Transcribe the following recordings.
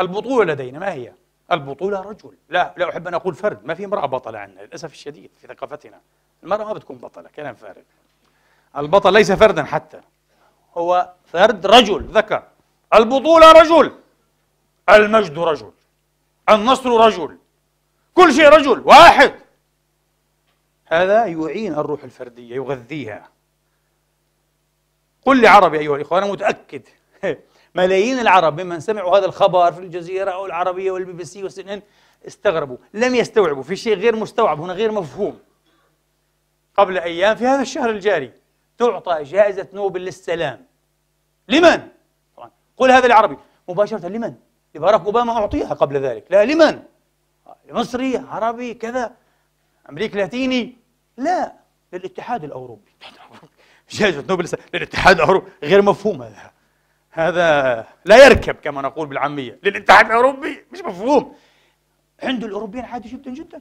البطولة لدينا ما هي؟ البطولة رجل لا لا أحب أن أقول فرد ما في امرأة بطلة عندنا للأسف الشديد في ثقافتنا المرأة ما بتكون بطلة كلام فارغ البطل ليس فردا حتى هو فرد رجل ذكر البطولة رجل المجد رجل النصر رجل كل شيء رجل واحد هذا يعين الروح الفردية يغذيها قل لعربي أيها الإخوة أنا متأكد ملايين العرب ممن سمعوا هذا الخبر في الجزيرة أو العربية والبي بي سي والسي إن استغربوا لم يستوعبوا في شيء غير مستوعب هنا غير مفهوم قبل أيام في هذا الشهر الجاري تعطى جائزة نوبل للسلام لمن؟ طبعا قل هذا العربي مباشرة لمن؟ لباراك أوباما أعطيها قبل ذلك لا لمن؟ مصري عربي كذا أمريكي لاتيني لا للاتحاد الأوروبي جائزة نوبل للاتحاد الأوروبي غير مفهوم هذا هذا لا يركب كما نقول بالعاميه للاتحاد الاوروبي مش مفهوم عند الاوروبيين عادي جدا جدا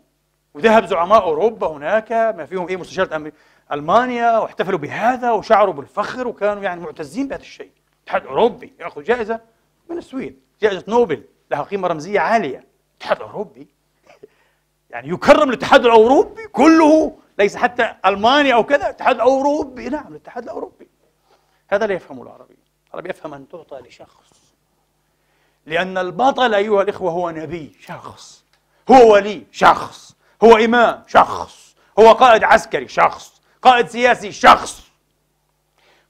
وذهب زعماء اوروبا هناك ما فيهم ايه مستشاره المانيا واحتفلوا بهذا وشعروا بالفخر وكانوا يعني معتزين بهذا الشيء الاتحاد الاوروبي ياخذ جائزه من السويد جائزه نوبل لها قيمه رمزيه عاليه الاتحاد الاوروبي يعني يكرم الاتحاد الاوروبي كله ليس حتى المانيا او كذا الاتحاد الاوروبي نعم الاتحاد الاوروبي هذا لا يفهمه العربي رب يفهم أن تعطى لشخص لأن البطل أيها الإخوة هو نبي شخص هو ولي شخص هو إمام شخص هو قائد عسكري شخص قائد سياسي شخص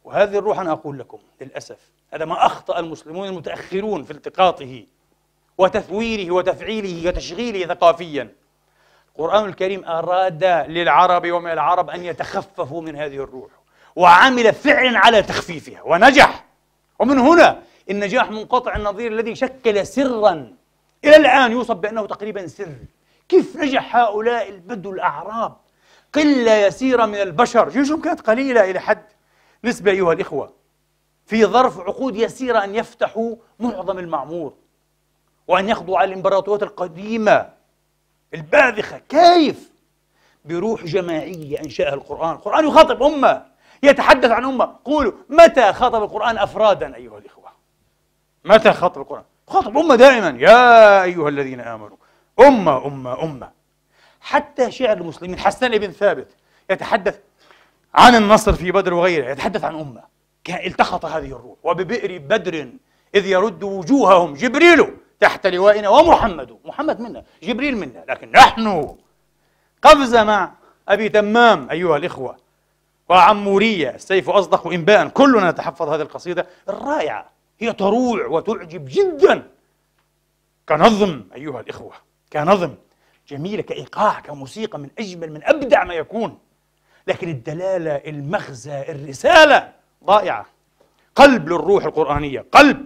وهذه الروح أنا أقول لكم للأسف هذا ما أخطأ المسلمون المتأخرون في التقاطه وتثويره وتفعيله وتشغيله ثقافيا القرآن الكريم أراد للعرب ومن العرب أن يتخففوا من هذه الروح وعمل فعلا على تخفيفها ونجح ومن هنا النجاح منقطع النظير الذي شكل سرا إلى الآن يوصف بأنه تقريبا سر كيف نجح هؤلاء البدو الأعراب قلة يسيرة من البشر جيوشهم كانت قليلة إلى حد نسبة أيها الإخوة في ظرف عقود يسيرة أن يفتحوا معظم المعمور وأن يخضعوا على الإمبراطوريات القديمة الباذخة كيف بروح جماعية أنشأها القرآن القرآن يخاطب أمة يتحدث عن أمة قولوا متى خاطب القرآن أفرادا أيها الإخوة متى خاطب القرآن خاطب أمة دائما يا أيها الذين آمنوا أمة أمة أمة حتى شعر المسلمين حسان بن ثابت يتحدث عن النصر في بدر وغيره يتحدث عن أمة التخط هذه الروح وببئر بدر إذ يرد وجوههم جبريل تحت لوائنا ومحمد محمد منا جبريل منا لكن نحن قفزة مع أبي تمام أيها الإخوة وعمورية السيف أصدق إنباء كلنا نتحفظ هذه القصيدة الرائعة هي تروع وتعجب جدا كنظم أيها الإخوة كنظم جميلة كإيقاع كموسيقى من أجمل من أبدع ما يكون لكن الدلالة المغزى الرسالة ضائعة قلب للروح القرآنية قلب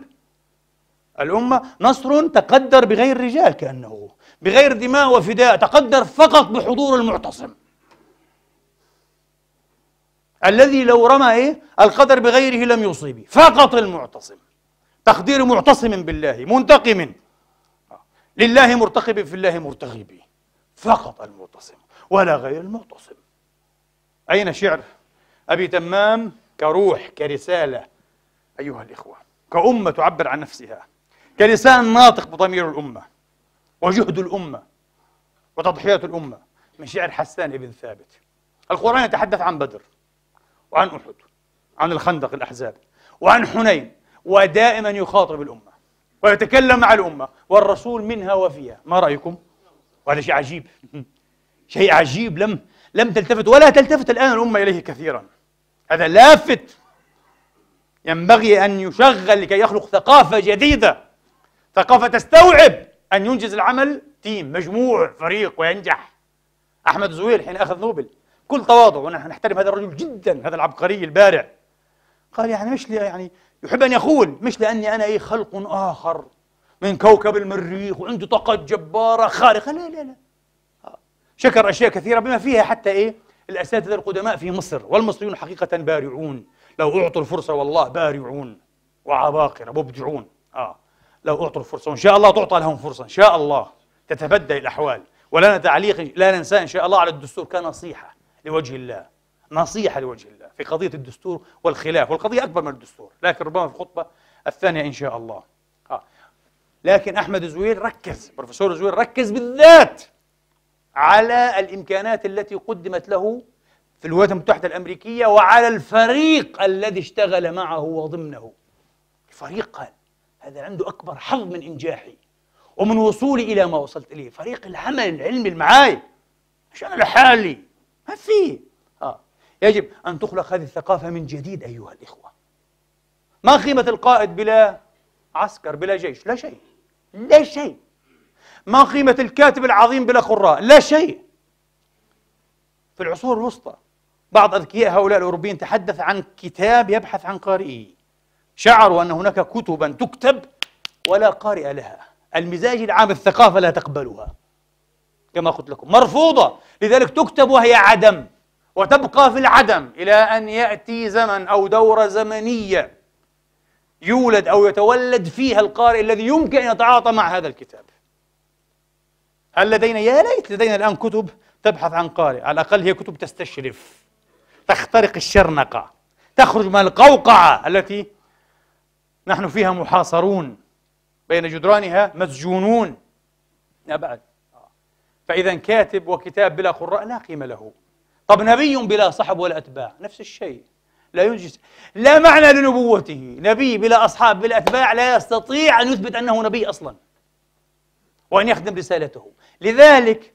الأمة نصر تقدر بغير رجال كأنه بغير دماء وفداء تقدر فقط بحضور المعتصم الذي لو رمى إيه القدر بغيره لم يصيبه فقط المعتصم تقدير معتصم بالله منتقم لله مرتقب في الله مرتغب فقط المعتصم ولا غير المعتصم أين شعر أبي تمام كروح كرسالة أيها الإخوة كأمة تعبر عن نفسها كلسان ناطق بضمير الأمة وجهد الأمة وتضحية الأمة من شعر حسان بن ثابت القرآن يتحدث عن بدر وعن أحد عن الخندق الأحزاب وعن حنين ودائما يخاطب الأمة ويتكلم مع الأمة والرسول منها وفيها ما رأيكم؟ وهذا شيء عجيب شيء عجيب لم لم تلتفت ولا تلتفت الآن الأمة إليه كثيرا هذا لافت ينبغي أن يشغل لكي يخلق ثقافة جديدة ثقافة تستوعب أن ينجز العمل تيم مجموع فريق وينجح أحمد زويل حين أخذ نوبل بكل تواضع ونحن نحترم هذا الرجل جدا هذا العبقري البارع قال يعني مش يعني يحب أن يقول مش لأني أنا إيه خلق آخر من كوكب المريخ وعنده طاقة جبارة خارقة لا لا لا شكر أشياء كثيرة بما فيها حتى إيه الأساتذة القدماء في مصر والمصريون حقيقة بارعون لو أعطوا الفرصة والله بارعون وعباقرة مبدعون آه لو أعطوا الفرصة وإن شاء الله تعطى لهم فرصة إن شاء الله تتبدل الأحوال ولنا تعليق لا ننسى إن شاء الله على الدستور كنصيحة لوجه الله نصيحة لوجه الله في قضية الدستور والخلاف والقضية أكبر من الدستور لكن ربما في الخطبة الثانية إن شاء الله آه. لكن أحمد زويل ركز بروفيسور زويل ركز بالذات على الإمكانات التي قدمت له في الولايات المتحدة الأمريكية وعلى الفريق الذي اشتغل معه وضمنه الفريق قال هذا عنده أكبر حظ من إنجاحي ومن وصولي إلى ما وصلت إليه فريق العمل العلمي اللي مش أنا لحالي ما في آه. يجب أن تخلق هذه الثقافة من جديد أيها الإخوة ما قيمة القائد بلا عسكر بلا جيش لا شيء لا شيء ما قيمة الكاتب العظيم بلا قراء لا شيء في العصور الوسطى بعض أذكياء هؤلاء الأوروبيين تحدث عن كتاب يبحث عن قارئه شعروا أن هناك كتبا تكتب ولا قارئ لها المزاج العام الثقافة لا تقبلها كما قلت لكم مرفوضة لذلك تكتب وهي عدم وتبقى في العدم إلى أن يأتي زمن أو دورة زمنية يولد أو يتولد فيها القارئ الذي يمكن أن يتعاطى مع هذا الكتاب هل لدينا يا ليت لدينا الآن كتب تبحث عن قارئ على الأقل هي كتب تستشرف تخترق الشرنقة تخرج من القوقعة التي نحن فيها محاصرون بين جدرانها مسجونون أبعد فإذا كاتب وكتاب بلا قراء لا قيمة له طب نبي بلا صحب ولا أتباع نفس الشيء لا ينجز لا معنى لنبوته نبي بلا أصحاب بلا أتباع لا يستطيع أن يثبت أنه نبي أصلا وأن يخدم رسالته لذلك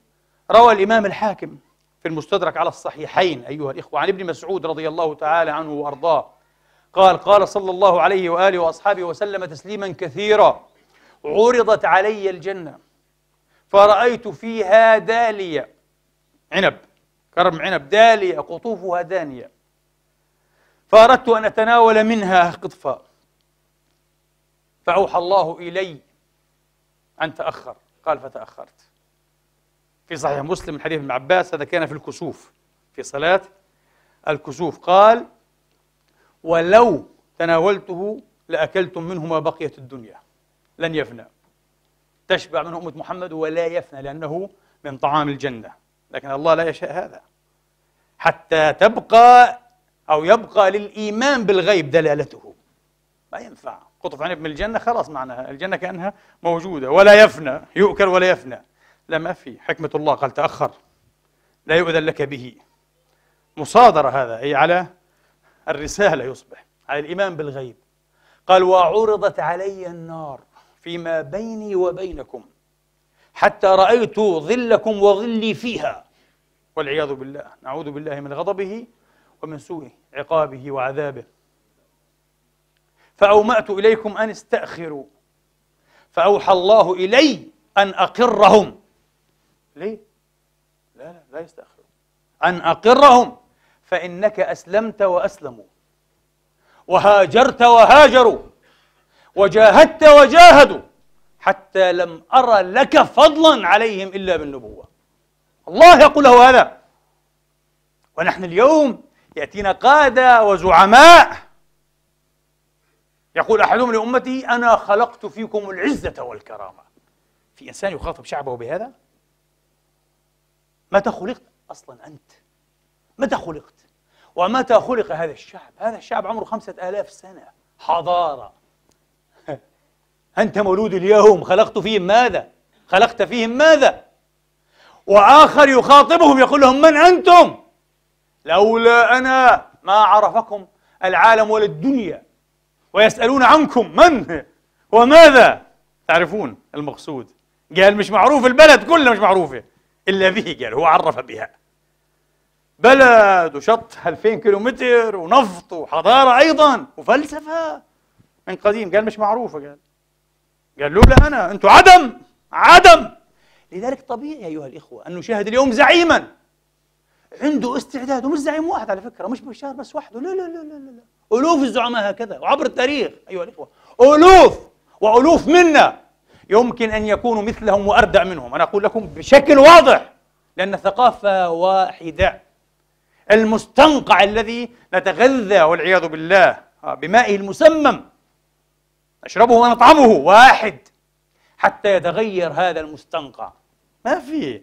روى الإمام الحاكم في المستدرك على الصحيحين أيها الإخوة عن ابن مسعود رضي الله تعالى عنه وأرضاه قال قال صلى الله عليه وآله وأصحابه وسلم تسليما كثيرا عرضت علي الجنة فرأيت فيها دالية عنب كرم عنب دالية قطوفها دانية فأردت أن أتناول منها قطفة فأوحى الله إلي أن تأخر قال فتأخرت في صحيح مسلم من حديث ابن عباس هذا كان في الكسوف في صلاة الكسوف قال ولو تناولته لأكلتم منه ما بقيت الدنيا لن يفنى تشبع منه أمة محمد ولا يفنى لأنه من طعام الجنة لكن الله لا يشاء هذا حتى تبقى أو يبقى للإيمان بالغيب دلالته ما ينفع قطف عنب من الجنة خلاص معناها الجنة كأنها موجودة ولا يفنى يؤكل ولا يفنى لا ما في حكمة الله قال تأخر لا يؤذن لك به مصادرة هذا أي على الرسالة يصبح على الإيمان بالغيب قال وعرضت علي النار فيما بيني وبينكم حتى رأيت ظلكم وظلي فيها والعياذ بالله نعوذ بالله من غضبه ومن سوء عقابه وعذابه فأومأت إليكم أن استأخروا فأوحى الله إلي أن أقرهم ليه؟ لا لا لا يستأخروا أن أقرهم فإنك أسلمت وأسلموا وهاجرت وهاجروا وجاهدت وجاهدوا حتى لم أرى لك فضلا عليهم إلا بالنبوة الله يقول له هذا ونحن اليوم يأتينا قادة وزعماء يقول أحدهم لأمته أنا خلقت فيكم العزة والكرامة في إنسان يخاطب شعبه بهذا؟ متى خلقت أصلا أنت؟ متى خلقت؟ ومتى خلق هذا الشعب؟ هذا الشعب عمره خمسة آلاف سنة حضارة أنت مولود اليوم خلقت فيهم ماذا؟ خلقت فيهم ماذا؟ وآخر يخاطبهم يقول لهم من أنتم؟ لولا أنا ما عرفكم العالم ولا الدنيا ويسألون عنكم من وماذا؟ تعرفون المقصود قال مش معروف البلد كلها مش معروفة إلا به قال هو عرف بها بلد وشط 2000 كيلومتر ونفط وحضارة أيضا وفلسفة من قديم قال مش معروفة قال قال له لا أنا أنتم عدم عدم لذلك طبيعي أيها الإخوة أن نشاهد اليوم زعيما عنده استعداد ومش زعيم واحد على فكرة مش بشار بس وحده لا لا لا لا لا ألوف الزعماء هكذا وعبر التاريخ أيها الإخوة ألوف وألوف منا يمكن أن يكونوا مثلهم وأردع منهم أنا أقول لكم بشكل واضح لأن ثقافة واحدة المستنقع الذي نتغذى والعياذ بالله آه، بمائه المسمم أشربه ونطعمه واحد حتى يتغير هذا المستنقع ما في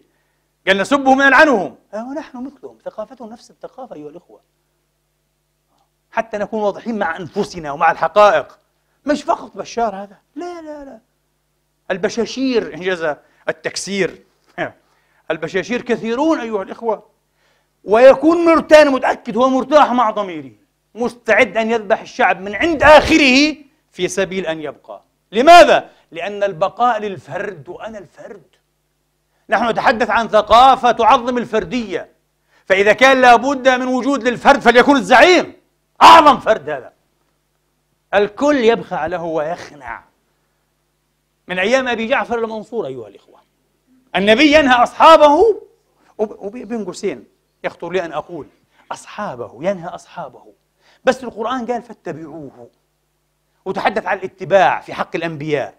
قال نسبهم ونلعنهم آه، ونحن مثلهم ثقافتهم نفس الثقافة أيها الإخوة حتى نكون واضحين مع أنفسنا ومع الحقائق مش فقط بشار هذا لا لا لا البشاشير إنجاز التكسير البشاشير كثيرون أيها الإخوة ويكون مرتان متأكد هو مرتاح مع ضميره مستعد أن يذبح الشعب من عند آخره في سبيل أن يبقى لماذا؟ لأن البقاء للفرد وأنا الفرد نحن نتحدث عن ثقافة تعظم الفردية فإذا كان لابد من وجود للفرد فليكن الزعيم أعظم فرد هذا الكل يبخع له ويخنع من أيام أبي جعفر المنصور أيها الإخوة النبي ينهى أصحابه وبين قوسين يخطر لي أن أقول أصحابه ينهى أصحابه بس القرآن قال فاتبعوه وتحدث عن الاتباع في حق الأنبياء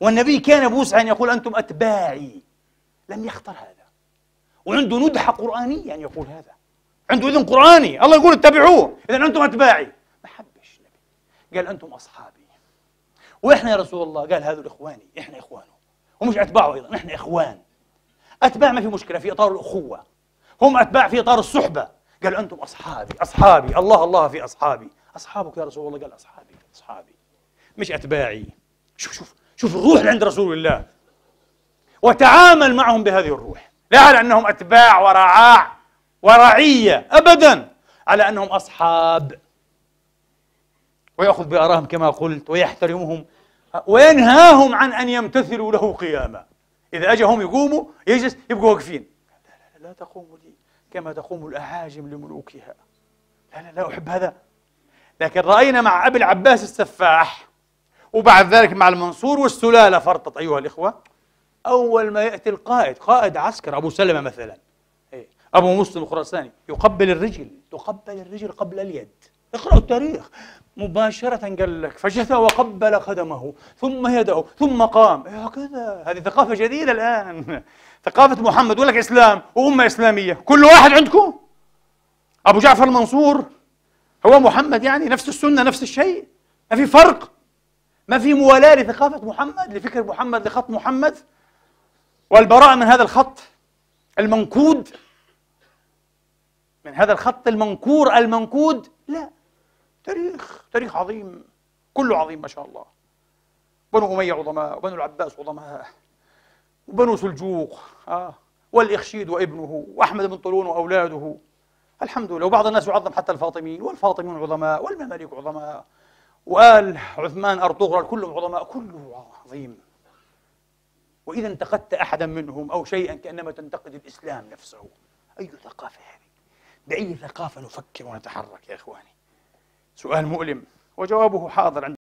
والنبي كان بوسع أن يقول أنتم أتباعي لم يختر هذا وعنده ندحة قرآنية أن يقول هذا عنده إذن قرآني الله يقول اتبعوه إذا أنتم أتباعي ما حبش النبي قال أنتم أصحابي وإحنا يا رسول الله قال هذول إخواني إحنا إخوانه ومش أتباعه أيضا إحنا إخوان أتباع ما في مشكلة في إطار الأخوة هم أتباع في إطار الصحبة قال أنتم أصحابي أصحابي الله الله في أصحابي أصحابك يا رسول الله قال أصحابي أصحابي مش أتباعي شوف شوف شوف الروح اللي عند رسول الله وتعامل معهم بهذه الروح لا على أنهم أتباع ورعاع ورعية أبدا على أنهم أصحاب ويأخذ بآرائهم كما قلت ويحترمهم وينهاهم عن أن يمتثلوا له قياما إذا اجى هم يقوموا يجلس يبقوا واقفين لا, لا لا لا تقوم لي كما تقوم الأهاجم لملوكها لا لا لا أحب هذا لكن رأينا مع أبي العباس السفاح وبعد ذلك مع المنصور والسلالة فرطت أيها الإخوة أول ما يأتي القائد قائد عسكر أبو سلمة مثلا إيه، أبو مسلم الخراساني يقبل الرجل تقبل الرجل قبل اليد اقرأوا التاريخ مباشرة قال لك فجثى وقبل قدمه ثم يده ثم قام إيه، هكذا هذه ثقافة جديدة الآن ثقافة محمد ولك إسلام وأمة إسلامية كل واحد عندكم أبو جعفر المنصور هو محمد يعني نفس السنة نفس الشيء ما في فرق ما في موالاة لثقافة محمد لفكر محمد لخط محمد والبراءة من هذا الخط المنقود من هذا الخط المنكور المنقود لا تاريخ تاريخ عظيم كله عظيم ما شاء الله بنو أمية عظماء وبنو العباس عظماء وبنو سلجوق آه والإخشيد وابنه وأحمد بن طولون وأولاده الحمد لله وبعض الناس يعظم حتى الفاطميين والفاطميون عظماء والمماليك عظماء وآل عثمان أرطغرل كلهم عظماء كله عظيم وإذا انتقدت أحدا منهم أو شيئا كأنما تنتقد الإسلام نفسه أي ثقافة هذه بأي ثقافة نفكر ونتحرك يا إخواني سؤال مؤلم وجوابه حاضر عند